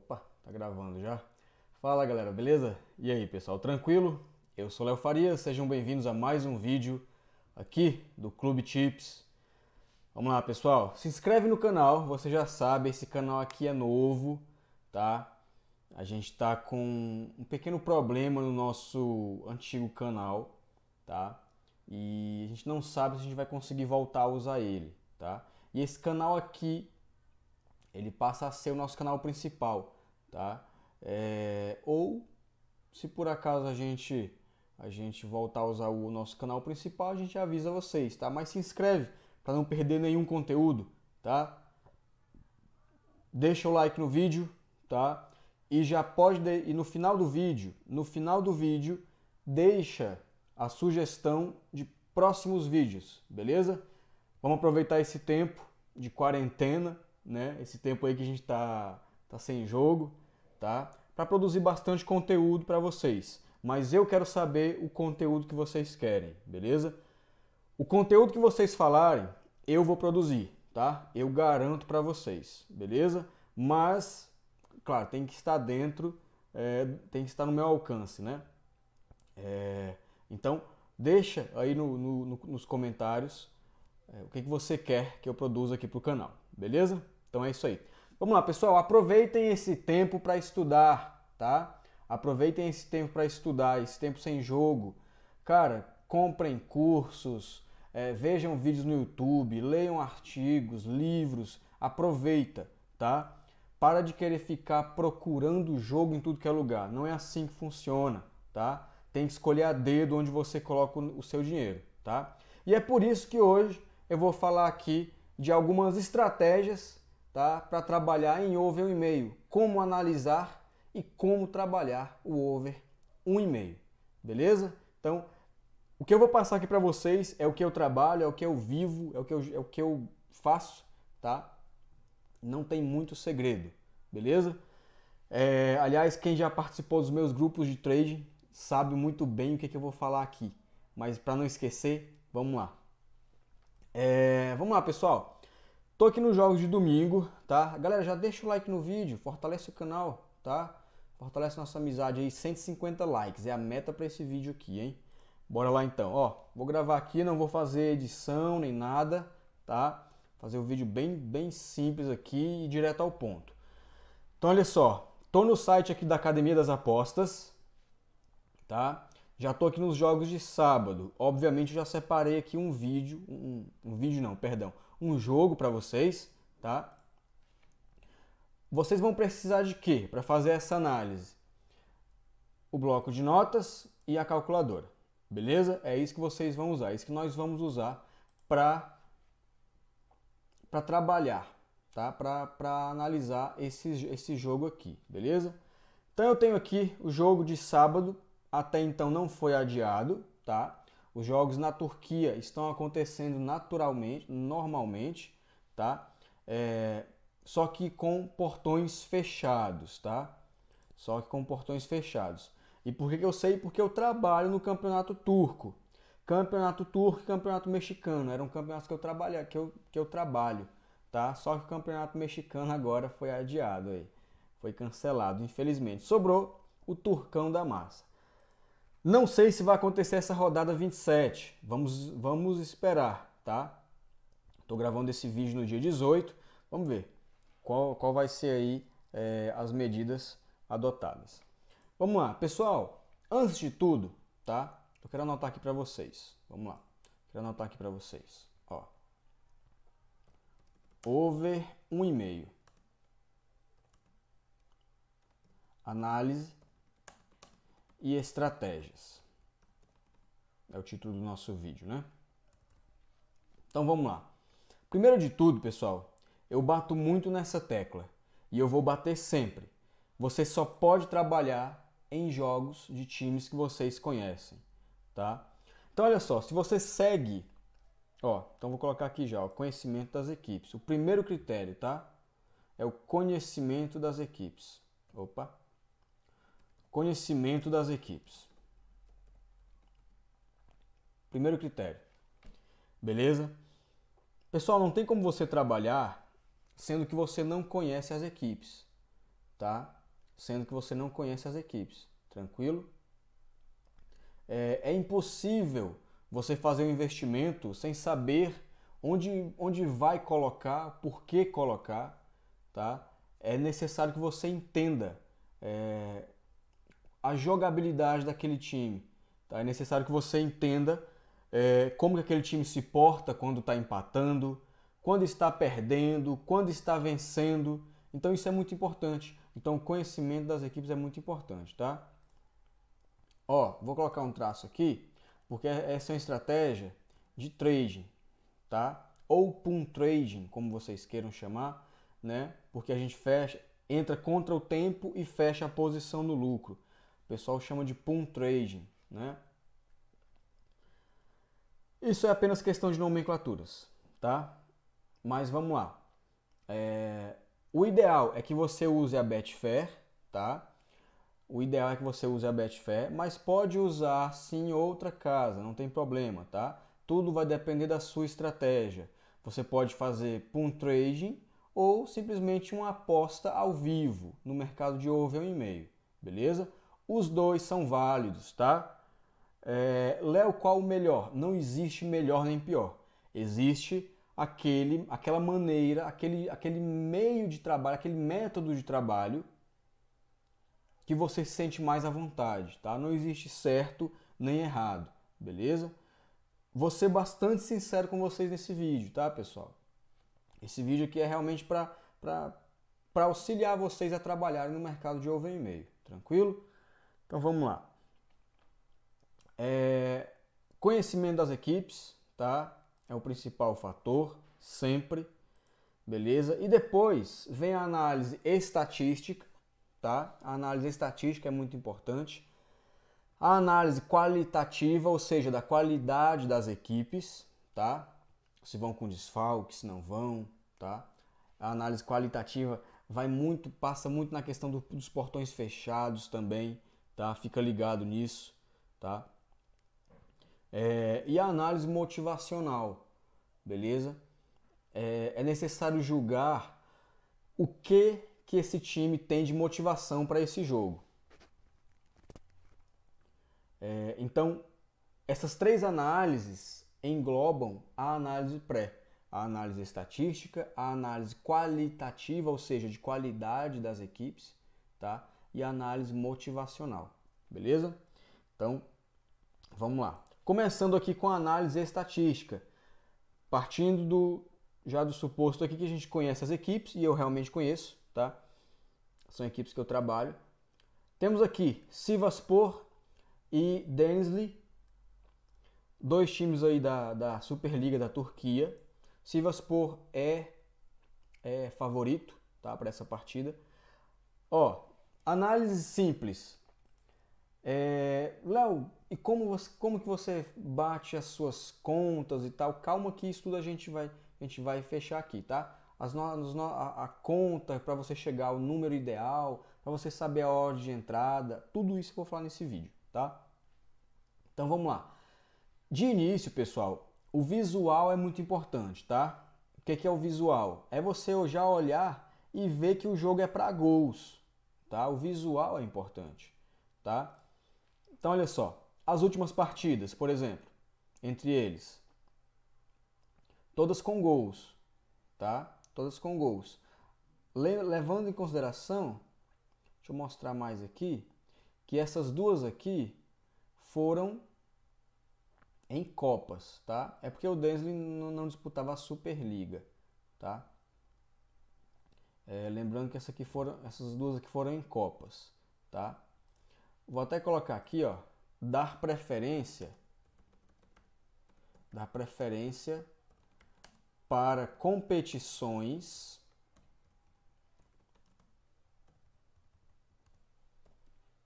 Opa, tá gravando já? Fala galera, beleza? E aí pessoal, tranquilo? Eu sou Léo Faria, sejam bem-vindos a mais um vídeo aqui do Clube Tips. Vamos lá pessoal, se inscreve no canal, você já sabe, esse canal aqui é novo, tá? A gente tá com um pequeno problema no nosso antigo canal, tá? E a gente não sabe se a gente vai conseguir voltar a usar ele, tá? E esse canal aqui ele passa a ser o nosso canal principal, tá? É, ou se por acaso a gente a gente voltar a usar o nosso canal principal, a gente avisa vocês, tá? Mas se inscreve para não perder nenhum conteúdo, tá? Deixa o like no vídeo, tá? E já pode e no final do vídeo, no final do vídeo, deixa a sugestão de próximos vídeos, beleza? Vamos aproveitar esse tempo de quarentena né? Esse tempo aí que a gente tá, tá sem jogo, tá? Para produzir bastante conteúdo para vocês. Mas eu quero saber o conteúdo que vocês querem, beleza? O conteúdo que vocês falarem, eu vou produzir, tá? Eu garanto para vocês, beleza? Mas, claro, tem que estar dentro, é, tem que estar no meu alcance, né? É, então, deixa aí no, no, no, nos comentários é, o que, que você quer que eu produza aqui para o canal, beleza? Então é isso aí. Vamos lá, pessoal, aproveitem esse tempo para estudar, tá? Aproveitem esse tempo para estudar, esse tempo sem jogo. Cara, comprem cursos, é, vejam vídeos no YouTube, leiam artigos, livros, aproveita, tá? Para de querer ficar procurando jogo em tudo que é lugar. Não é assim que funciona, tá? Tem que escolher a dedo onde você coloca o seu dinheiro, tá? E é por isso que hoje eu vou falar aqui de algumas estratégias tá, para trabalhar em over 1,5, como analisar e como trabalhar o over 1,5, beleza? Então, o que eu vou passar aqui para vocês é o que eu trabalho, é o que eu vivo, é o que eu, é o que eu faço, tá? Não tem muito segredo, beleza? É, aliás, quem já participou dos meus grupos de trading sabe muito bem o que, é que eu vou falar aqui. Mas para não esquecer, vamos lá. É, vamos lá, pessoal. Tô aqui nos jogos de domingo, tá? Galera, já deixa o like no vídeo, fortalece o canal, tá? Fortalece nossa amizade aí, 150 likes, é a meta para esse vídeo aqui, hein? Bora lá então. Ó, vou gravar aqui, não vou fazer edição nem nada, tá? Fazer um vídeo bem, bem simples aqui e direto ao ponto. Então, olha só, tô no site aqui da Academia das Apostas, tá? Já estou aqui nos jogos de sábado. Obviamente já separei aqui um vídeo, um, um vídeo não, perdão, um jogo para vocês, tá? Vocês vão precisar de quê para fazer essa análise? O bloco de notas e a calculadora, beleza? É isso que vocês vão usar, é isso que nós vamos usar para para trabalhar, tá? Para analisar esse, esse jogo aqui, beleza? Então eu tenho aqui o jogo de sábado até então não foi adiado, tá? Os jogos na Turquia estão acontecendo naturalmente, normalmente, tá? É, só que com portões fechados, tá? Só que com portões fechados. E por que eu sei? Porque eu trabalho no campeonato turco. Campeonato turco e campeonato mexicano. Eram campeonatos que eu trabalho, que eu, que eu trabalho, tá? Só que o campeonato mexicano agora foi adiado aí. Foi cancelado, infelizmente. Sobrou o turcão da massa. Não sei se vai acontecer essa rodada 27. Vamos, vamos esperar, tá? Estou gravando esse vídeo no dia 18. Vamos ver qual, qual vai ser aí é, as medidas adotadas. Vamos lá, pessoal. Antes de tudo, tá? Eu quero anotar aqui para vocês. Vamos lá. Quero anotar aqui para vocês. Ó. Over 1,5. Análise e estratégias. É o título do nosso vídeo, né? Então vamos lá. Primeiro de tudo, pessoal, eu bato muito nessa tecla e eu vou bater sempre. Você só pode trabalhar em jogos de times que vocês conhecem, tá? Então olha só, se você segue, ó, então vou colocar aqui já, o conhecimento das equipes. O primeiro critério, tá? É o conhecimento das equipes. Opa, Conhecimento das equipes. Primeiro critério. Beleza? Pessoal, não tem como você trabalhar sendo que você não conhece as equipes, tá? Sendo que você não conhece as equipes, tranquilo? É, é impossível você fazer um investimento sem saber onde, onde vai colocar, por que colocar, tá? É necessário que você entenda é, a jogabilidade daquele time. Tá? É necessário que você entenda é, como que aquele time se porta quando está empatando, quando está perdendo, quando está vencendo. Então isso é muito importante. Então conhecimento das equipes é muito importante, tá? Ó, vou colocar um traço aqui, porque é, essa é uma estratégia de trading, tá? Ou pum trading, como vocês queiram chamar, né? Porque a gente fecha, entra contra o tempo e fecha a posição no lucro pessoal chama de Poon Trading, né? Isso é apenas questão de nomenclaturas, tá? Mas vamos lá. É... O ideal é que você use a Betfair, tá? O ideal é que você use a Betfair, mas pode usar sim outra casa, não tem problema, tá? Tudo vai depender da sua estratégia. Você pode fazer pool trading ou simplesmente uma aposta ao vivo no mercado de over e meio, beleza? Os dois são válidos, tá? É, Léo, qual o melhor? Não existe melhor nem pior. Existe aquele, aquela maneira, aquele, aquele meio de trabalho, aquele método de trabalho que você se sente mais à vontade, tá? Não existe certo nem errado, beleza? Vou ser bastante sincero com vocês nesse vídeo, tá, pessoal? Esse vídeo aqui é realmente para auxiliar vocês a trabalharem no mercado de over e-mail, tranquilo? Então vamos lá. É, conhecimento das equipes, tá? É o principal fator, sempre. Beleza? E depois vem a análise estatística, tá? A análise estatística é muito importante. A análise qualitativa, ou seja, da qualidade das equipes, tá? Se vão com desfalque, se não vão, tá? A análise qualitativa vai muito, passa muito na questão do, dos portões fechados também, tá? Fica ligado nisso, tá? É, e a análise motivacional, beleza? É, é necessário julgar o que que esse time tem de motivação para esse jogo. É, então, essas três análises englobam a análise pré, a análise estatística, a análise qualitativa, ou seja, de qualidade das equipes, tá? e análise motivacional. Beleza? Então, vamos lá. Começando aqui com a análise estatística. Partindo do já do suposto aqui que a gente conhece as equipes e eu realmente conheço, tá? São equipes que eu trabalho. Temos aqui Sivaspor e Denizli, dois times aí da, da Superliga da Turquia. Sivaspor é é favorito, tá, para essa partida. Ó, Análise simples. É, Léo, e como, você, como que você bate as suas contas e tal? Calma que isso tudo a gente vai, a gente vai fechar aqui, tá? As no, as no, a, a conta para você chegar ao número ideal, para você saber a hora de entrada, tudo isso eu vou falar nesse vídeo, tá? Então vamos lá. De início, pessoal, o visual é muito importante, tá? O que é, que é o visual? É você já olhar e ver que o jogo é para gols tá? O visual é importante, tá? Então olha só, as últimas partidas, por exemplo, entre eles, todas com gols, tá? Todas com gols. Levando em consideração, deixa eu mostrar mais aqui, que essas duas aqui foram em copas, tá? É porque o Densley não disputava a Superliga, tá? É, lembrando que essa aqui foram, essas duas aqui foram em copas, tá? Vou até colocar aqui, ó, dar preferência, dar preferência para competições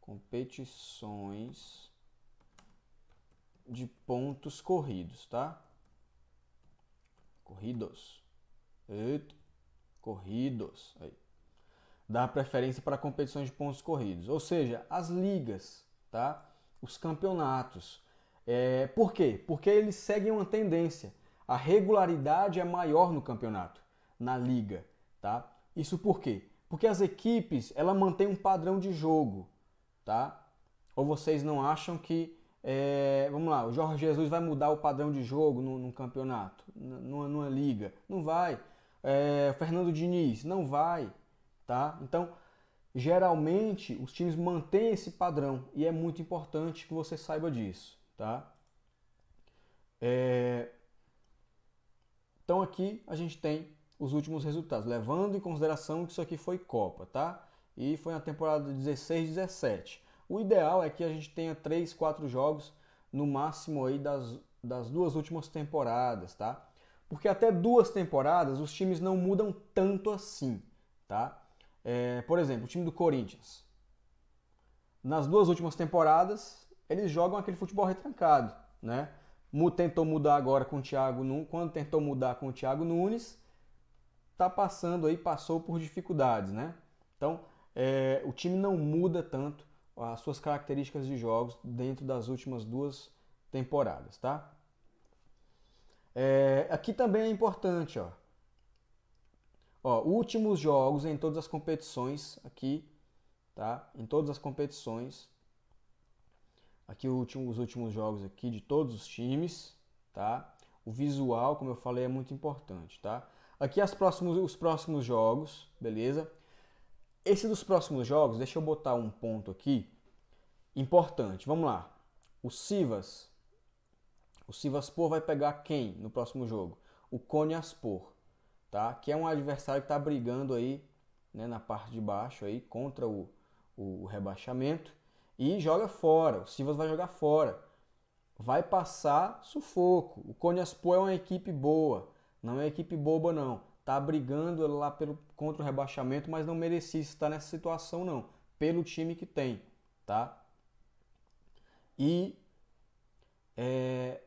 competições de pontos corridos, tá? Corridos. Eita corridos. Aí. Dá preferência para competições de pontos corridos, ou seja, as ligas, tá? os campeonatos. É, por quê? Porque eles seguem uma tendência. A regularidade é maior no campeonato, na liga. Tá? Isso por quê? Porque as equipes ela mantém um padrão de jogo. Tá? Ou vocês não acham que é, vamos lá, o Jorge Jesus vai mudar o padrão de jogo num, campeonato, numa, numa, liga. Não vai é, Fernando Diniz. Não vai, tá? Então, geralmente, os times mantêm esse padrão e é muito importante que você saiba disso, tá? É... Então, aqui a gente tem os últimos resultados, levando em consideração que isso aqui foi Copa, tá? E foi na temporada 16-17. O ideal é que a gente tenha 3, 4 jogos no máximo aí das, das duas últimas temporadas, tá? porque até duas temporadas os times não mudam tanto assim, tá? É, por exemplo, o time do Corinthians. Nas duas últimas temporadas, eles jogam aquele futebol retrancado, né? Tentou mudar agora com o Thiago Nunes, quando tentou mudar com o Thiago Nunes, tá passando aí, passou por dificuldades, né? Então, é, o time não muda tanto as suas características de jogos dentro das últimas duas temporadas, tá? É, aqui também é importante, ó. ó. Últimos jogos em todas as competições aqui, tá? Em todas as competições. Aqui último, os últimos jogos aqui de todos os times, tá? O visual, como eu falei, é muito importante, tá? Aqui as próximos, os próximos jogos, beleza? Esse dos próximos jogos, deixa eu botar um ponto aqui importante. Vamos lá. O Sivas o Sivaspor vai pegar quem no próximo jogo? O Konyaspor, tá? Que é um adversário que está brigando aí né, na parte de baixo aí contra o, o rebaixamento e joga fora. O Sivas vai jogar fora. Vai passar sufoco. O Konyaspor é uma equipe boa, não é uma equipe boba não. Tá brigando lá pelo contra o rebaixamento, mas não merecia estar nessa situação não, pelo time que tem, tá? E é,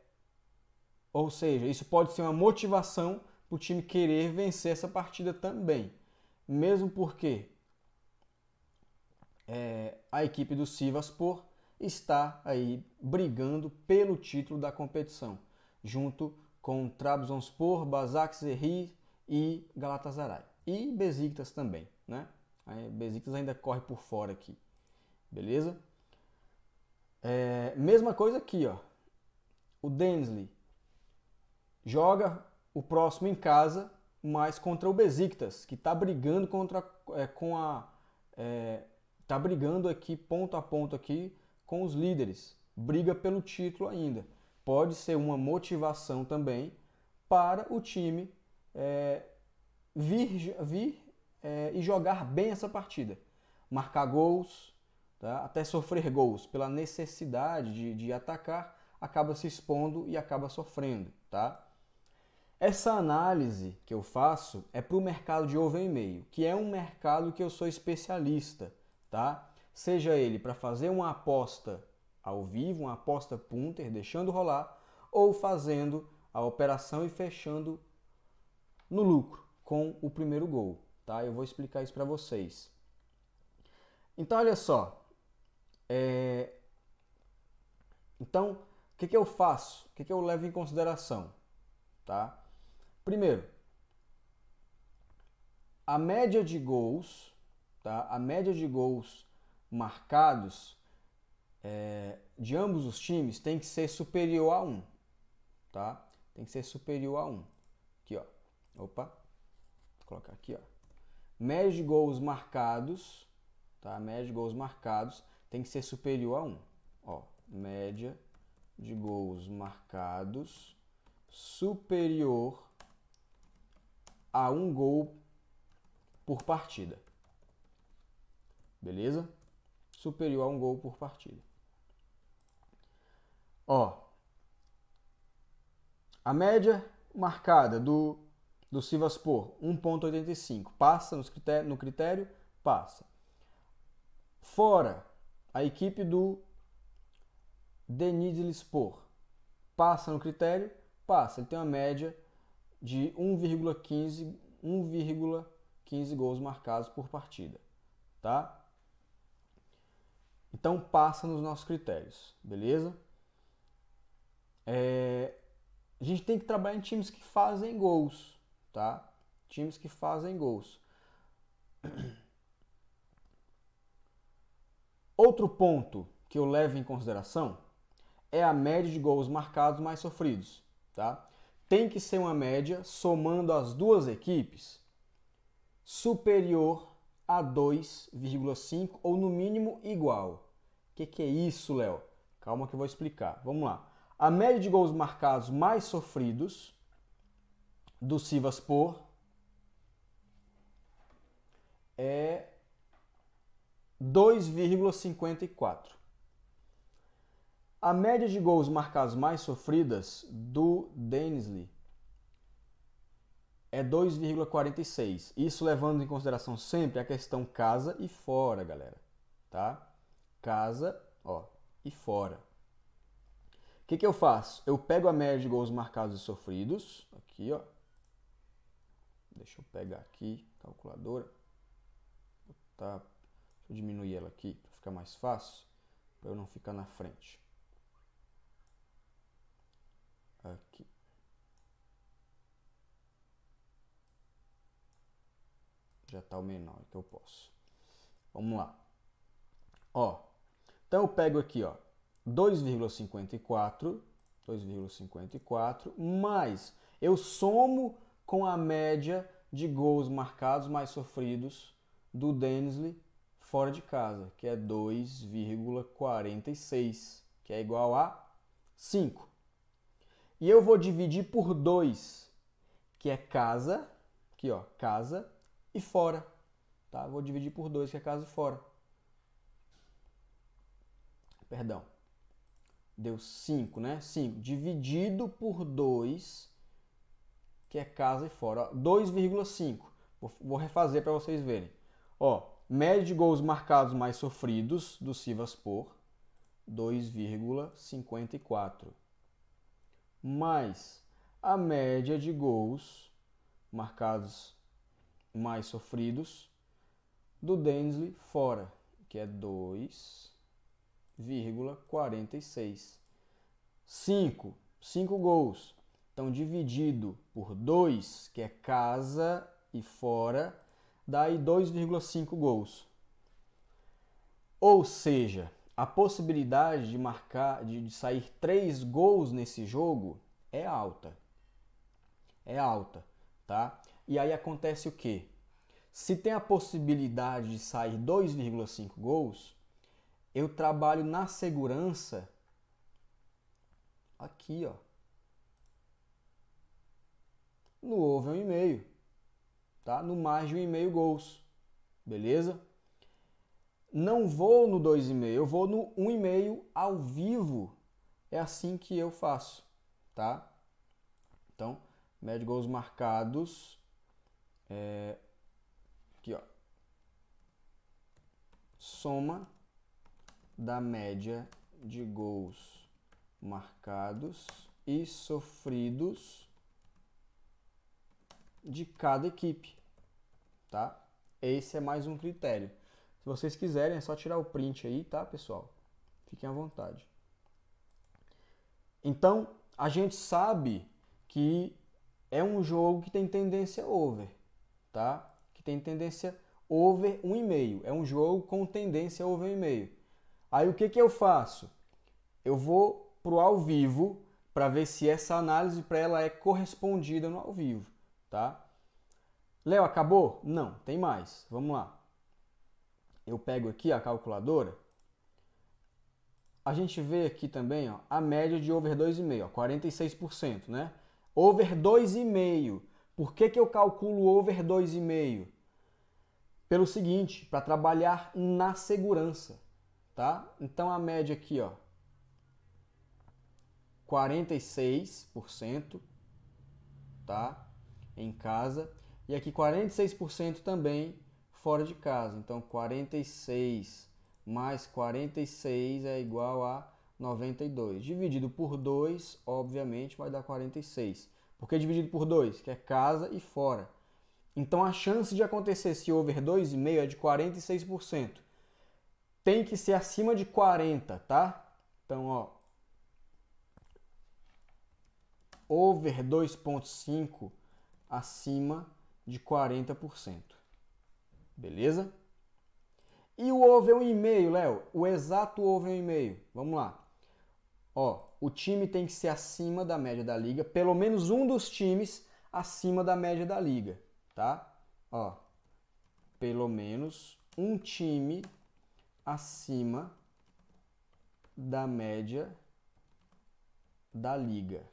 ou seja, isso pode ser uma motivação para o time querer vencer essa partida também. Mesmo porque é, a equipe do Sivaspor está aí brigando pelo título da competição, junto com Trabzonspor, Zerri e Galatasaray. E Besiktas também, né? Besiktas ainda corre por fora aqui, beleza? É, mesma coisa aqui, ó. O Densley joga o próximo em casa, mas contra o Besiktas, que está brigando contra é, com a é, tá brigando aqui ponto a ponto aqui com os líderes, briga pelo título ainda. Pode ser uma motivação também para o time é, vir, vir é, e jogar bem essa partida, marcar gols, tá? até sofrer gols pela necessidade de, de atacar, acaba se expondo e acaba sofrendo, tá? Essa análise que eu faço é para o mercado de ovo e meio, que é um mercado que eu sou especialista, tá? Seja ele para fazer uma aposta ao vivo, uma aposta punter, deixando rolar, ou fazendo a operação e fechando no lucro com o primeiro gol, tá? Eu vou explicar isso para vocês. Então olha só, é... então o que, que eu faço? O que, que eu levo em consideração, tá? Primeiro, a média de gols, tá? A média de gols marcados é, de ambos os times tem que ser superior a 1, tá? Tem que ser superior a 1. Aqui, ó. Opa. Vou colocar aqui, ó. Média de gols marcados, tá? Média de gols marcados tem que ser superior a 1. Ó, média de gols marcados superior a um gol por partida. Beleza? Superior a um gol por partida. Ó, a média marcada do, do Sivaspor, 1,85. Passa nos critério, no critério? Passa. Fora, a equipe do Denizlispor. Passa no critério? Passa. Ele tem uma média de 1,15 gols marcados por partida, tá? Então passa nos nossos critérios, beleza? É, a gente tem que trabalhar em times que fazem gols, tá? Times que fazem gols. Outro ponto que eu levo em consideração é a média de gols marcados mais sofridos, tá? tem que ser uma média somando as duas equipes superior a 2,5 ou no mínimo igual. O que, que é isso, Léo? Calma que eu vou explicar. Vamos lá. A média de gols marcados mais sofridos do Sivas por é 2,54. A média de gols marcados mais sofridas do Densley é 2,46. Isso levando em consideração sempre a questão casa e fora, galera. Tá? Casa, ó, e fora. O que, que eu faço? Eu pego a média de gols marcados e sofridos. Aqui, ó. Deixa eu pegar aqui, calculadora. Tá, deixa eu diminuir ela aqui para ficar mais fácil, para eu não ficar na frente aqui. Já está o menor que eu posso. Vamos lá. Ó, então eu pego aqui, ó, 2,54, 2,54, mais eu somo com a média de gols marcados mais sofridos do Densley fora de casa, que é 2,46, que é igual a 5. E eu vou dividir por 2, que é casa, aqui ó, casa e fora. Tá? Vou dividir por 2, que é casa e fora. Perdão. Deu 5, né? 5 dividido por 2, que é casa e fora. 2,5. Vou, vou refazer para vocês verem. Ó, média de gols marcados mais sofridos do Sivaspor, 2,54 mais a média de gols marcados mais sofridos do Densley fora, que é 2,46. 5, 5 gols. Então dividido por 2, que é casa e fora, dá aí 2,5 gols. Ou seja, a possibilidade de marcar, de, de sair três gols nesse jogo é alta. É alta, tá? E aí acontece o quê? Se tem a possibilidade de sair 2,5 gols, eu trabalho na segurança aqui, ó. No over 1,5, e meio, tá? No mais de um e meio gols. Beleza? não vou no 2,5, eu vou no 1,5 ao vivo. É assim que eu faço, tá? Então, média de gols marcados. É, aqui, ó. Soma da média de gols marcados e sofridos de cada equipe, tá? Esse é mais um critério. Se vocês quiserem, é só tirar o print aí, tá, pessoal? Fiquem à vontade. Então, a gente sabe que é um jogo que tem tendência over, tá? Que tem tendência over 1,5. É um jogo com tendência over 1,5. Aí o que, que eu faço? Eu vou pro ao vivo para ver se essa análise para ela é correspondida no ao vivo, tá? Léo, acabou? Não, tem mais. Vamos lá eu pego aqui a calculadora, a gente vê aqui também ó, a média de over 2,5, 46%, né? Over 2,5. Por que, que eu calculo over 2,5? Pelo seguinte, para trabalhar na segurança, tá? Então a média aqui, ó, 46%, tá? Em casa. E aqui 46% também fora de casa. Então 46 mais 46 é igual a 92. Dividido por 2, obviamente, vai dar 46. Por que dividido por 2? Que é casa e fora. Então a chance de acontecer esse over 2,5 é de 46%. Tem que ser acima de 40, tá? Então, ó. Over 2,5 acima de 40%. Beleza? E o over 1,5, Léo? O exato over 1,5. Vamos lá. Ó, o time tem que ser acima da média da liga, pelo menos um dos times acima da média da liga, tá? Ó, pelo menos um time acima da média da liga,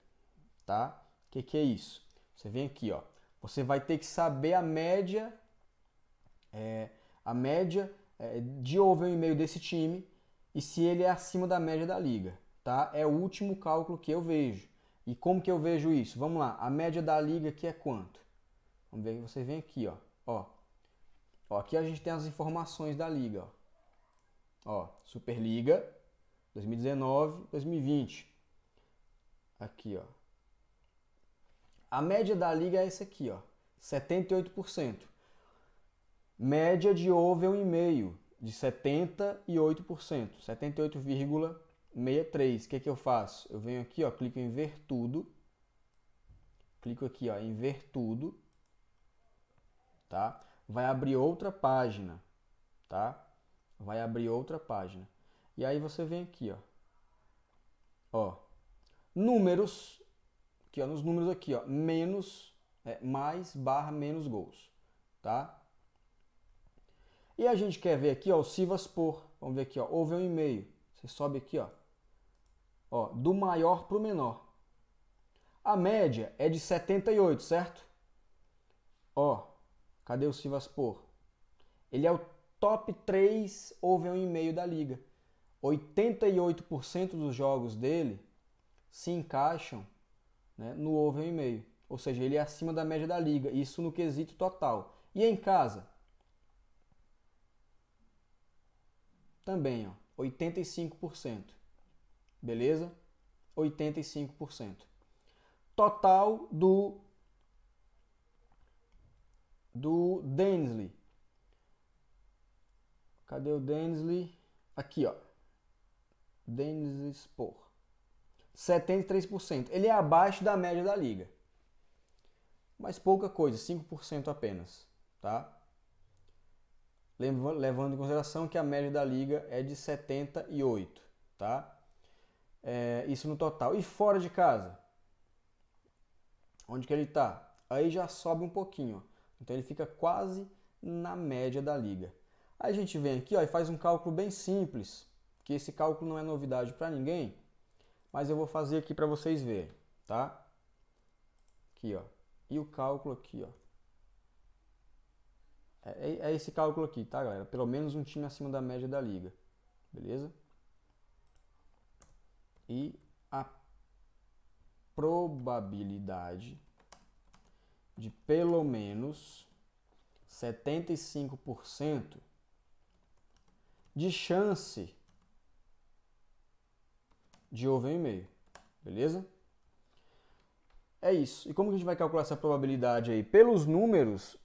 tá? O que, que é isso? Você vem aqui, ó. Você vai ter que saber a média a média é, de over e meio desse time e se ele é acima da média da liga, tá? É o último cálculo que eu vejo. E como que eu vejo isso? Vamos lá, a média da liga aqui é quanto? Vamos ver, você vem aqui, ó. Ó. Ó, aqui a gente tem as informações da liga, ó. Ó, Superliga 2019, 2020. Aqui, ó. A média da liga é essa aqui, ó, 78%. Média de over e meio de 78%, 78,63. O que é que eu faço? Eu venho aqui, ó, clico em ver tudo. Clico aqui, ó, em ver tudo. Tá? Vai abrir outra página, tá? Vai abrir outra página. E aí você vem aqui, ó. Ó. Números, aqui ó, nos números aqui, ó, menos é, mais barra menos gols, tá? E a gente quer ver aqui ó, o Sivas por. Vamos ver aqui, ó, houve um e Você sobe aqui, ó, ó do maior para o menor. A média é de 78, certo? Ó, cadê o Sivas por? Ele é o top 3 houve um e da liga. 88% dos jogos dele se encaixam né, no over e meio. Ou seja, ele é acima da média da liga, isso no quesito total. E em casa? também, ó, 85%. Beleza? 85%. Total do do Densley. Cadê o Densley? Aqui, ó. Densley Spor. 73%. Ele é abaixo da média da liga. Mas pouca coisa, 5% apenas, tá? levando em consideração que a média da liga é de 78, tá? É, isso no total. E fora de casa? Onde que ele está? Aí já sobe um pouquinho, ó. então ele fica quase na média da liga. Aí a gente vem aqui ó, e faz um cálculo bem simples, que esse cálculo não é novidade para ninguém, mas eu vou fazer aqui para vocês verem, tá? Aqui, ó. E o cálculo aqui, ó. É, é, é esse cálculo aqui, tá, galera? Pelo menos um time acima da média da liga. Beleza? E a probabilidade de pelo menos 75% de chance de ovo em meio, beleza? É isso. E como que a gente vai calcular essa probabilidade aí? Pelos números,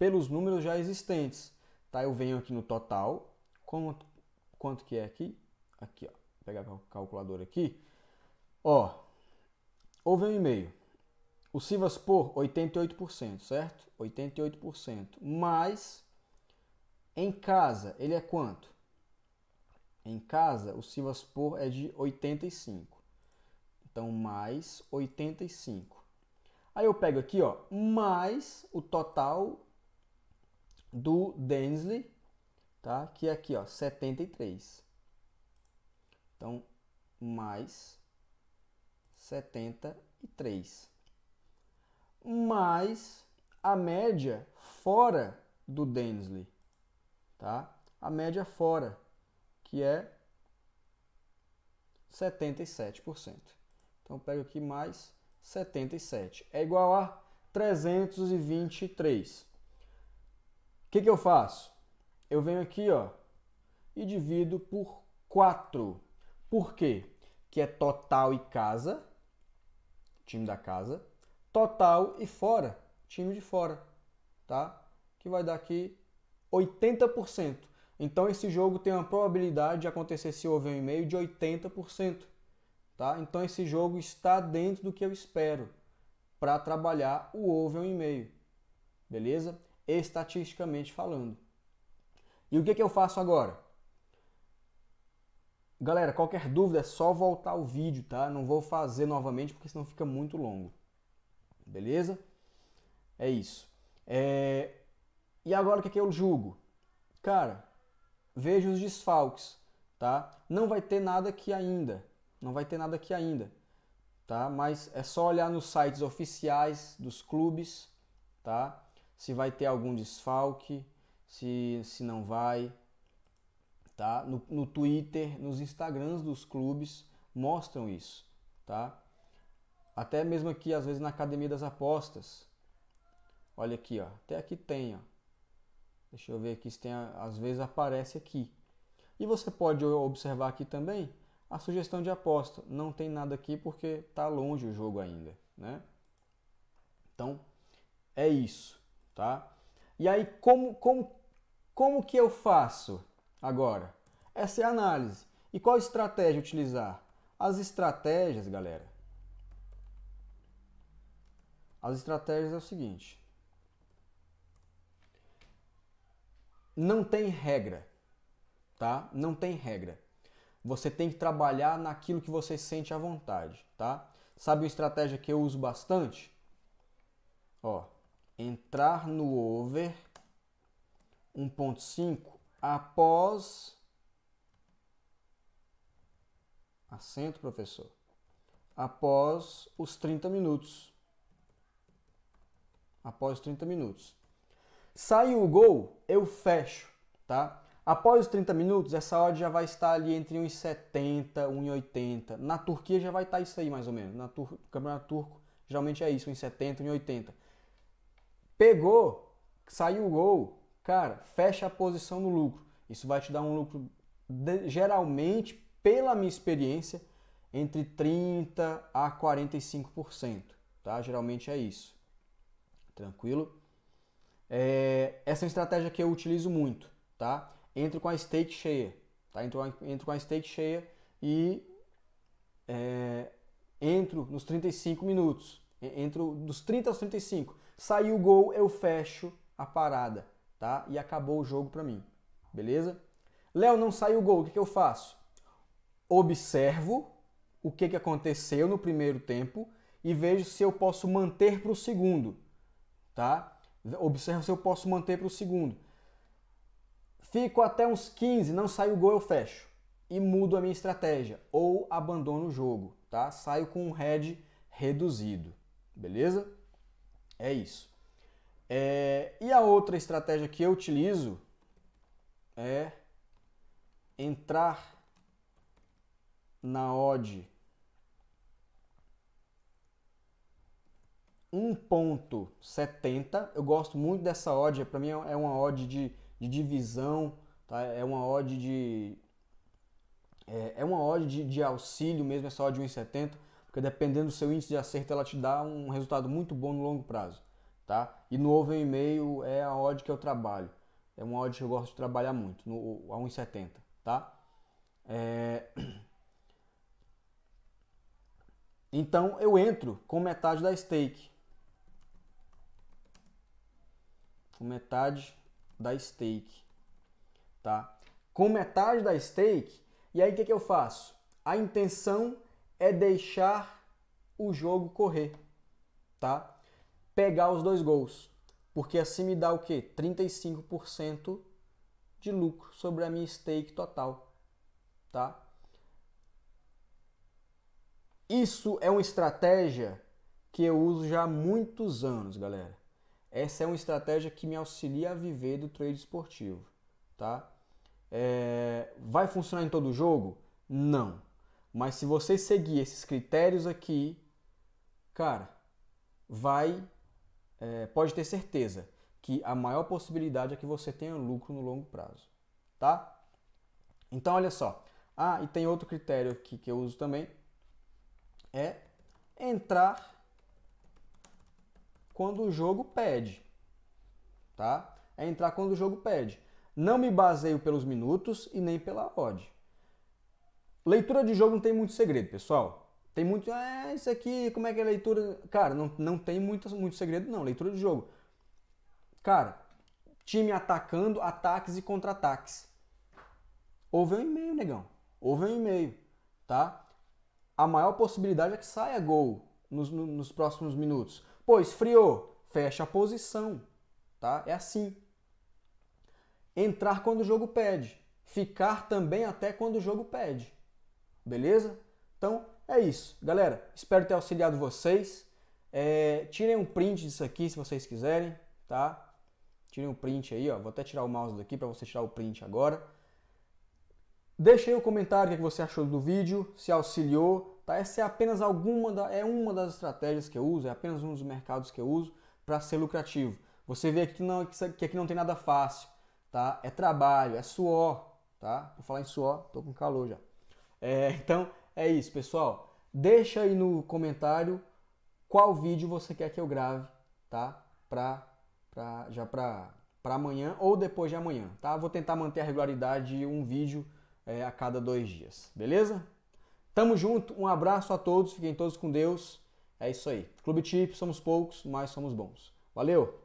pelos números já existentes. Tá? Eu venho aqui no total, quanto, quanto que é aqui? Aqui, ó. Vou pegar o calculador aqui. Ó, houve um e-mail. O Sivas por 88%, certo? 88%. Mas em casa, ele é quanto? Em casa, o Sivas por é de 85. Então, mais 85. Aí eu pego aqui, ó, mais o total do Densley, tá? Que é aqui, ó, 73. Então, mais 73. Mais a média fora do Densley, tá? A média fora, que é 77%. Então, pego aqui mais 77. É igual a 323. O que, que eu faço? Eu venho aqui ó, e divido por 4. Por quê? Que é total e casa, time da casa, total e fora, time de fora, tá? Que vai dar aqui 80%. Então esse jogo tem uma probabilidade de acontecer se houver um e-mail de 80%, tá? Então esse jogo está dentro do que eu espero para trabalhar o over um e-mail. Beleza? estatisticamente falando. E o que, é que eu faço agora? Galera, qualquer dúvida é só voltar o vídeo, tá? Não vou fazer novamente porque senão fica muito longo. Beleza? É isso. É... E agora o que, é que eu julgo? Cara, veja os desfalques, tá? Não vai ter nada aqui ainda. Não vai ter nada aqui ainda, tá? Mas é só olhar nos sites oficiais dos clubes, tá? se vai ter algum desfalque, se, se não vai. Tá? No, no Twitter, nos Instagrams dos clubes mostram isso. Tá? Até mesmo aqui, às vezes, na academia das apostas. Olha aqui, ó. até aqui tem. Ó. Deixa eu ver aqui se tem, às vezes aparece aqui. E você pode observar aqui também a sugestão de aposta. Não tem nada aqui porque está longe o jogo ainda. Né? Então, é isso tá? E aí como como como que eu faço agora? Essa é a análise. E qual estratégia utilizar? As estratégias, galera. As estratégias é o seguinte. Não tem regra, tá? Não tem regra. Você tem que trabalhar naquilo que você sente à vontade, tá? Sabe uma estratégia que eu uso bastante? Ó, entrar no over 1.5 após assento, professor. Após os 30 minutos. Após 30 minutos. Saiu o gol, eu fecho, tá? Após os 30 minutos, essa odd já vai estar ali entre 1,70, 1,80. Na Turquia já vai estar isso aí mais ou menos. Na Tur... Campeonato Turco geralmente é isso, 1,70, 1,80. Pegou, saiu o gol, cara, fecha a posição no lucro. Isso vai te dar um lucro de, geralmente, pela minha experiência, entre 30 a 45%, tá? Geralmente é isso. Tranquilo? É, essa é uma estratégia que eu utilizo muito, tá? Entro com a stake cheia, tá? Entro, entro com a stake cheia e é, entro nos 35 minutos, entro dos 30 aos 35. Saiu o gol, eu fecho a parada, tá? E acabou o jogo para mim, beleza? Léo, não saiu o gol, o que, que eu faço? Observo o que, que aconteceu no primeiro tempo e vejo se eu posso manter para o segundo, tá? Observo se eu posso manter para o segundo. Fico até uns 15, não sai o gol, eu fecho. E mudo a minha estratégia. Ou abandono o jogo, tá? Saio com um head reduzido, beleza? É isso. É, e a outra estratégia que eu utilizo é entrar na odd setenta Eu gosto muito dessa odd, é, para mim é, é uma odd de, de divisão, tá? é uma odd de, é, é uma odd de, de, auxílio mesmo, essa odd de 1,70 porque dependendo do seu índice de acerto, ela te dá um resultado muito bom no longo prazo, tá? E no over e meio é a odd que eu trabalho, é uma odd que eu gosto de trabalhar muito, no, a 1,70, tá? É... Então eu entro com metade da stake, com metade da stake, tá? Com metade da stake, e aí o que, que eu faço? A intenção é deixar o jogo correr, tá? Pegar os dois gols, porque assim me dá o quê? 35% de lucro sobre a minha stake total, tá? Isso é uma estratégia que eu uso já há muitos anos, galera. Essa é uma estratégia que me auxilia a viver do trade esportivo, tá? É... Vai funcionar em todo jogo? Não. Mas se você seguir esses critérios aqui, cara, vai. É, pode ter certeza que a maior possibilidade é que você tenha lucro no longo prazo, tá? Então, olha só. Ah, e tem outro critério aqui que eu uso também. É entrar quando o jogo pede, tá? É entrar quando o jogo pede. Não me baseio pelos minutos e nem pela odd. Leitura de jogo não tem muito segredo, pessoal. Tem muito. É, isso aqui, como é que é a leitura? Cara, não, não tem muito, muito segredo, não. Leitura de jogo. Cara, time atacando, ataques e contra-ataques. Houve um e-mail, negão. Houve um e-mail, tá? A maior possibilidade é que saia gol nos, nos próximos minutos. Pois friou, Fecha a posição, tá? É assim. Entrar quando o jogo pede. Ficar também até quando o jogo pede beleza? Então é isso, galera. Espero ter auxiliado vocês. É, tirem um print disso aqui se vocês quiserem, tá? Tirem um print aí, ó. Vou até tirar o mouse daqui para você tirar o print agora. Deixe aí o um comentário o é que você achou do vídeo, se auxiliou, tá? Essa é apenas alguma da, é uma das estratégias que eu uso, é apenas um dos mercados que eu uso para ser lucrativo. Você vê aqui não, que aqui não tem nada fácil, tá? É trabalho, é suor, tá? vou falar em suor, tô com calor já. É, então é isso, pessoal. Deixa aí no comentário qual vídeo você quer que eu grave, tá? Pra, pra, já pra, pra amanhã ou depois de amanhã, tá? Vou tentar manter a regularidade de um vídeo é, a cada dois dias, beleza? Tamo junto, um abraço a todos, fiquem todos com Deus. É isso aí. Clube Tip, somos poucos, mas somos bons. Valeu!